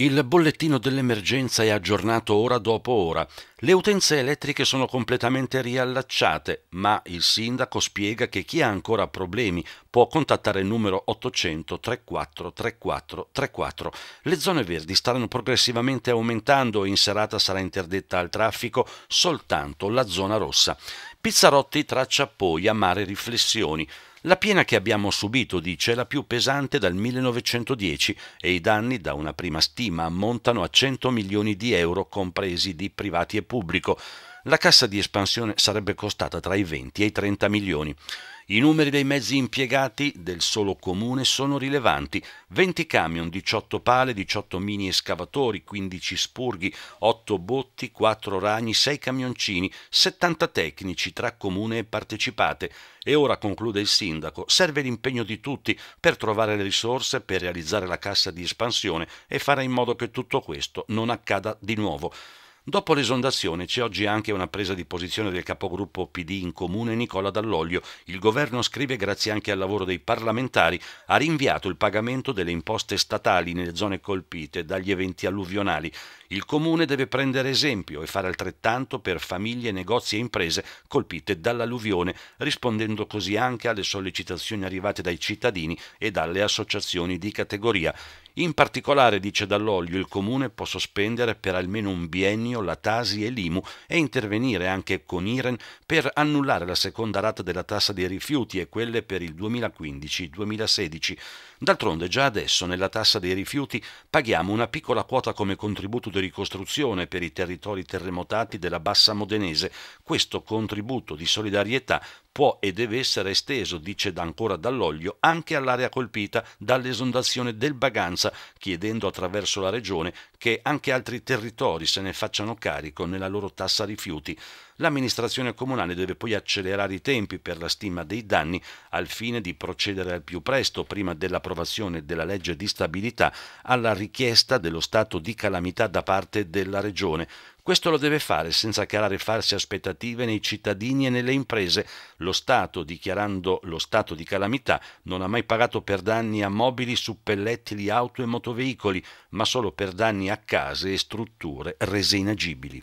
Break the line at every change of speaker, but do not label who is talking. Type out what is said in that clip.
Il bollettino dell'emergenza è aggiornato ora dopo ora. Le utenze elettriche sono completamente riallacciate, ma il sindaco spiega che chi ha ancora problemi può contattare il numero 800 34 34 34. Le zone verdi stanno progressivamente aumentando e in serata sarà interdetta al traffico soltanto la zona rossa. Pizzarotti traccia poi amare riflessioni. La piena che abbiamo subito, dice, è la più pesante dal 1910 e i danni, da una prima stima, ammontano a 100 milioni di euro, compresi di privati e pubblico. La cassa di espansione sarebbe costata tra i 20 e i 30 milioni. I numeri dei mezzi impiegati del solo comune sono rilevanti. 20 camion, 18 pale, 18 mini escavatori, 15 spurghi, 8 botti, 4 ragni, 6 camioncini, 70 tecnici tra comune e partecipate. E ora, conclude il sindaco, serve l'impegno di tutti per trovare le risorse, per realizzare la cassa di espansione e fare in modo che tutto questo non accada di nuovo. Dopo l'esondazione c'è oggi anche una presa di posizione del capogruppo PD in comune Nicola Dall'Oglio. Il governo scrive, grazie anche al lavoro dei parlamentari, ha rinviato il pagamento delle imposte statali nelle zone colpite dagli eventi alluvionali. Il comune deve prendere esempio e fare altrettanto per famiglie, negozi e imprese colpite dall'alluvione, rispondendo così anche alle sollecitazioni arrivate dai cittadini e dalle associazioni di categoria. In particolare, dice Dall'Olio, il Comune può sospendere per almeno un biennio la Tasi e l'Imu e intervenire anche con IREN per annullare la seconda rata della tassa dei rifiuti e quelle per il 2015-2016. D'altronde già adesso nella tassa dei rifiuti paghiamo una piccola quota come contributo di ricostruzione per i territori terremotati della bassa modenese. Questo contributo di solidarietà può e deve essere esteso, dice ancora Dall'Oglio, anche all'area colpita dall'esondazione del Baganza, chiedendo attraverso la Regione che anche altri territori se ne facciano carico nella loro tassa rifiuti l'amministrazione comunale deve poi accelerare i tempi per la stima dei danni al fine di procedere al più presto, prima dell'approvazione della legge di stabilità, alla richiesta dello stato di calamità da parte della Regione, questo lo deve fare senza creare false aspettative nei cittadini e nelle imprese. Lo Stato, dichiarando lo stato di calamità, non ha mai pagato per danni a mobili, suppellettili, auto e motoveicoli, ma solo per danni a case e strutture rese inagibili.